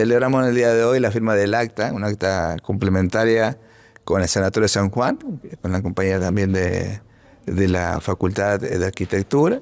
celebramos en el día de hoy la firma del acta, un acta complementaria con el senador de San Juan, con la compañía también de, la Facultad de Arquitectura.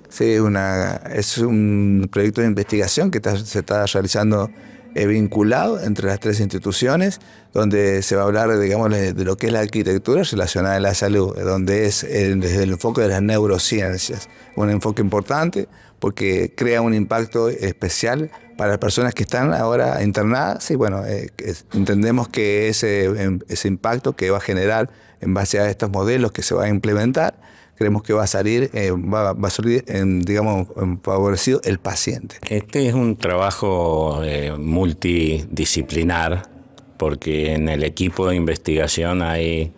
es un proyecto de investigación que se está realizando vinculado entre las tres instituciones, donde se va a hablar, digamos, de lo que es la arquitectura relacionada a la salud, donde es eh, desde el enfoque de las neurociencias, un enfoque importante porque crea un impacto especial para las personas que están ahora internadas y bueno, eh, entendemos que ese, em, ese impacto que va a generar en base a estos modelos que se va a implementar, creemos que va a salir, eh, va, a salir, digamos, favorecido el paciente. Este es un trabajo eh, multidisciplinar, porque en el equipo de investigación hay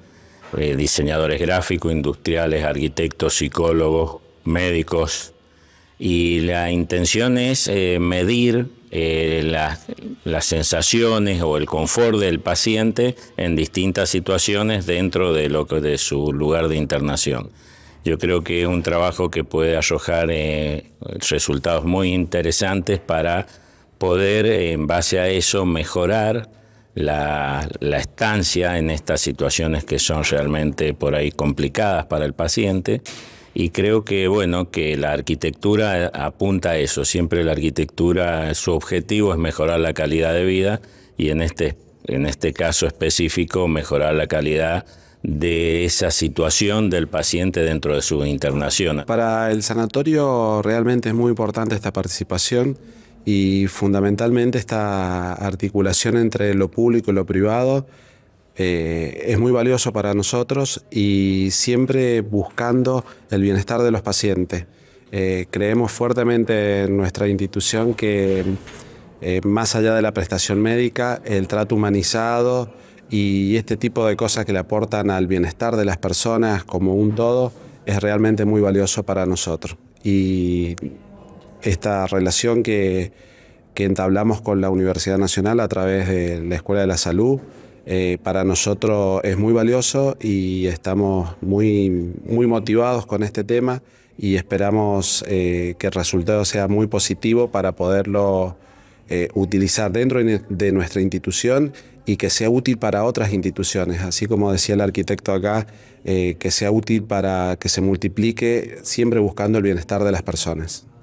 eh, diseñadores gráficos, industriales, arquitectos, psicólogos, médicos, y la intención es medir las sensaciones o el confort del paciente en distintas situaciones dentro de, lo de su lugar de internación. Yo creo que es un trabajo que puede arrojar eh, resultados muy interesantes para poder, eh, en base a eso, mejorar la, la, estancia en estas situaciones que son realmente por ahí complicadas para el paciente. Y creo que, bueno, que la arquitectura apunta a eso. Siempre la arquitectura, su objetivo es mejorar la calidad de vida y en este en este caso específico, mejorar la calidad de esa situación del paciente dentro de su internación. Para el sanatorio realmente es muy importante esta participación y fundamentalmente esta articulación entre lo público y lo privado eh, es muy valioso para nosotros y siempre buscando el bienestar de los pacientes. Eh, creemos fuertemente en nuestra institución que eh, más allá de la prestación médica, el trato humanizado y este tipo de cosas que le aportan al bienestar de las personas como un todo es realmente muy valioso para nosotros. Y esta relación que, entablamos con la Universidad Nacional a través de la Escuela de la Salud, eh, para nosotros es muy valioso y estamos muy, muy motivados con este tema y esperamos eh, que el resultado sea muy positivo para poderlo eh, utilizar dentro de nuestra institución y que sea útil para otras instituciones, así como decía el arquitecto acá, eh, que sea útil para que se multiplique, siempre buscando el bienestar de las personas.